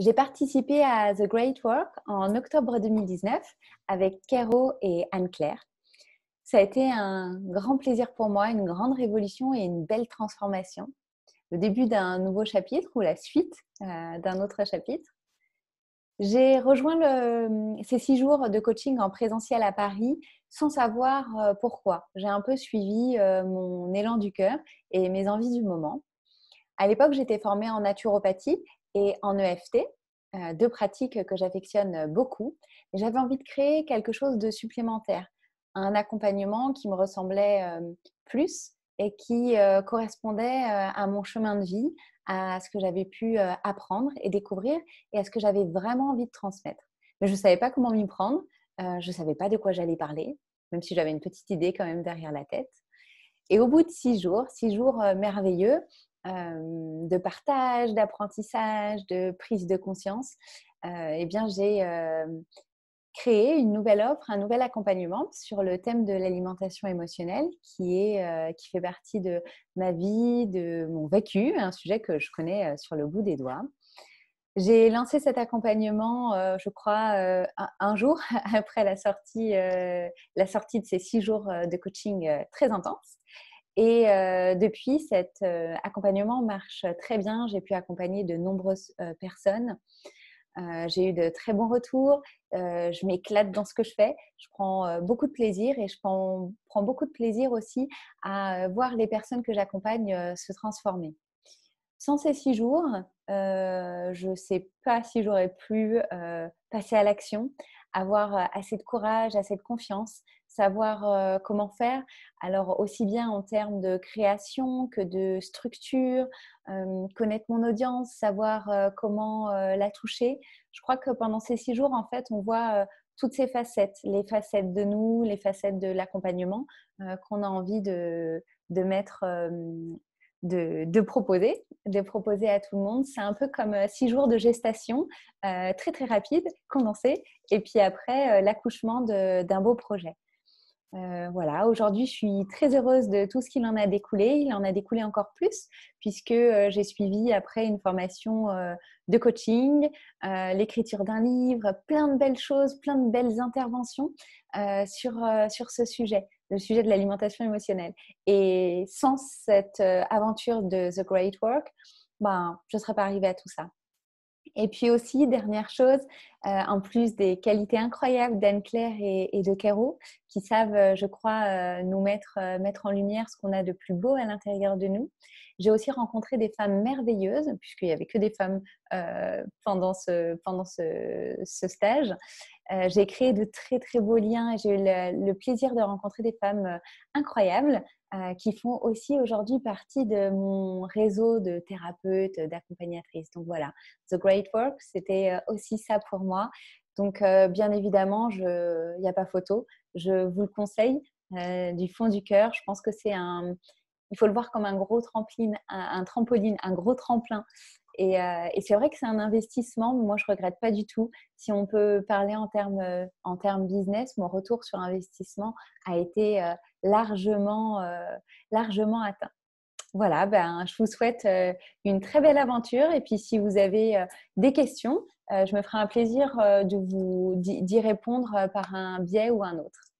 J'ai participé à The Great Work en octobre 2019 avec Caro et Anne-Claire. Ça a été un grand plaisir pour moi, une grande révolution et une belle transformation. Le début d'un nouveau chapitre ou la suite euh, d'un autre chapitre. J'ai rejoint le, ces six jours de coaching en présentiel à Paris sans savoir euh, pourquoi. J'ai un peu suivi euh, mon élan du cœur et mes envies du moment. À l'époque, j'étais formée en naturopathie et en EFT, euh, deux pratiques que j'affectionne beaucoup. J'avais envie de créer quelque chose de supplémentaire, un accompagnement qui me ressemblait euh, plus et qui euh, correspondait à mon chemin de vie, à ce que j'avais pu apprendre et découvrir et à ce que j'avais vraiment envie de transmettre. Mais je ne savais pas comment m'y prendre, je ne savais pas de quoi j'allais parler, même si j'avais une petite idée quand même derrière la tête. Et au bout de six jours, six jours merveilleux, de partage, d'apprentissage, de prise de conscience, eh bien j'ai créé une nouvelle offre, un nouvel accompagnement sur le thème de l'alimentation émotionnelle qui, est, qui fait partie de ma vie, de mon vécu, un sujet que je connais sur le bout des doigts. J'ai lancé cet accompagnement, je crois, un jour après la sortie, la sortie de ces six jours de coaching très intense. Et euh, depuis, cet euh, accompagnement marche très bien. J'ai pu accompagner de nombreuses euh, personnes. j'ai eu de très bons retours. je m'éclate dans ce que je fais. Je prends beaucoup de plaisir et je prends, beaucoup de plaisir aussi à voir les personnes que j'accompagne se transformer sans ces six jours, euh, je ne sais pas si j'aurais pu euh, passer à l'action, avoir euh, assez de courage, assez de confiance, savoir comment faire. Alors aussi bien en termes de création que de structure, connaître mon audience, savoir comment la toucher. Je crois que pendant ces six jours, en fait, on voit toutes ces facettes, les facettes de nous, les facettes de l'accompagnement qu'on a envie de, de mettre de, proposer, de proposer à tout le monde. C'est un peu comme euh, six jours de gestation, euh, très très rapide, condensé, et puis après euh, l'accouchement d'un beau projet. voilà, aujourd'hui je suis très heureuse de tout ce qu'il en a découlé. Il en a découlé encore plus puisque j'ai suivi après une formation de coaching, l'écriture d'un livre, plein de belles choses, plein de belles interventions sur, sur ce sujet le sujet de l'alimentation émotionnelle. Et sans cette euh, aventure de The Great Work, ben, je ne serais pas arrivée à tout ça. Et puis aussi, dernière chose, euh, en plus des qualités incroyables d'Anne-Claire et, de Caro, qui savent, euh, je crois, nous mettre, mettre en lumière ce qu'on a de plus beau à l'intérieur de nous. J'ai aussi rencontré des femmes merveilleuses, puisqu'il n'y avait que des femmes pendant ce, pendant ce stage, euh, j'ai créé de très très beaux liens et j'ai eu le, plaisir de rencontrer des femmes euh, incroyables euh, qui font aussi aujourd'hui partie de mon réseau de thérapeutes, d'accompagnatrices. Donc voilà, The Great Work, c'était aussi ça pour moi. Donc bien évidemment, il n'y a pas photo. Je vous le conseille du fond du cœur. Je pense que c'est un... Il faut le voir comme un gros trampoline, un trampoline, un gros tremplin euh, et, c'est vrai que c'est un investissement, moi je ne regrette pas du tout. Si on peut parler en termes euh, business, mon retour sur investissement a été euh, largement atteint. Voilà, ben, je vous souhaite une très belle aventure et puis si vous avez des questions, je me ferai un plaisir d'y répondre par un biais ou un autre.